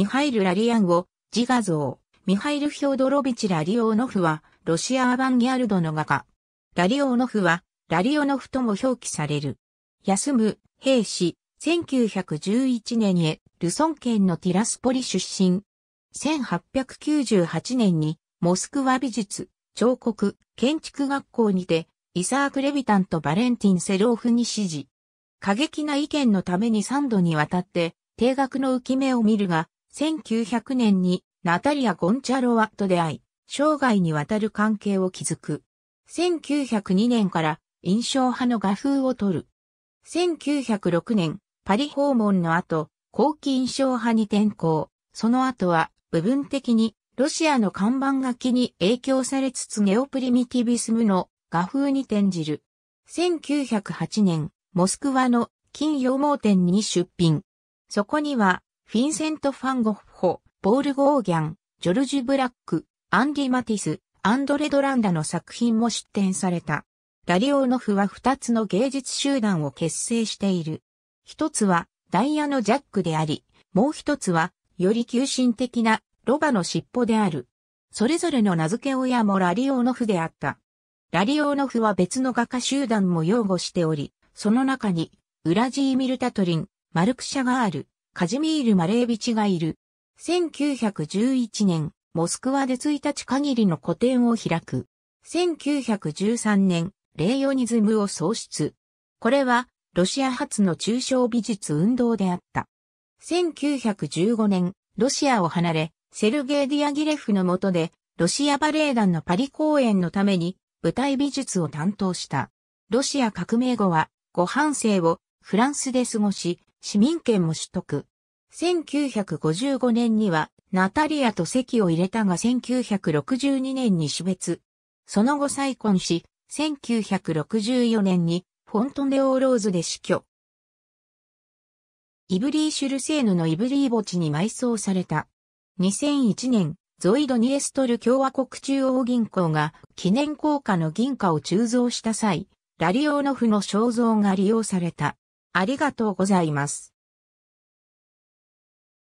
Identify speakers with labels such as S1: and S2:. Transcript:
S1: ミハイル・ラリアンを自画像、ミハイル・フョードロビチ・ラリオーノフは、ロシア・アバンギャルドの画家。ラリオーノフは、ラリオノフとも表記される。休む、兵士、1911年へ、ルソン県のティラスポリ出身。1898年に、モスクワ美術、彫刻、建築学校にて、イサーク・レビタンとバレンティン・セローフに指示。過激な意見のために3度にわたって、定額の浮き目を見るが、1900年にナタリア・ゴンチャロワと出会い、生涯にわたる関係を築く。1902年から印象派の画風を取る。1906年、パリ訪問の後、後期印象派に転向。その後は、部分的に、ロシアの看板書きに影響されつつネオプリミティビスムの画風に転じる。1908年、モスクワの金羊毛店に出品。そこには、フィンセント・ファンゴッホ、ボール・ゴーギャン、ジョルジュ・ブラック、アンディ・マティス、アンドレ・ドランダの作品も出展された。ラリオーノフは二つの芸術集団を結成している。一つはダイヤのジャックであり、もう一つはより急進的なロバの尻尾である。それぞれの名付け親もラリオーノフであった。ラリオーノフは別の画家集団も擁護しており、その中に、ウラジーミル・タトリン、マルク・シャガール、カジミール・マレービチがいる。1911年、モスクワで1日限りの個展を開く。1913年、レイオニズムを創出。これは、ロシア初の中小美術運動であった。1915年、ロシアを離れ、セルゲイ・ディアギレフの下で、ロシアバレエ団のパリ公演のために、舞台美術を担当した。ロシア革命後は、ご半生をフランスで過ごし、市民権も取得。1955年にはナタリアと席を入れたが1962年に死別。その後再婚し、1964年にフォントネオーローズで死去。イブリー・シュルセーヌのイブリー墓地に埋葬された。2001年、ゾイド・ニエストル共和国中央銀行が記念硬貨の銀貨を鋳造した際、ラリオーノフの肖像が利用された。ありがとうございます。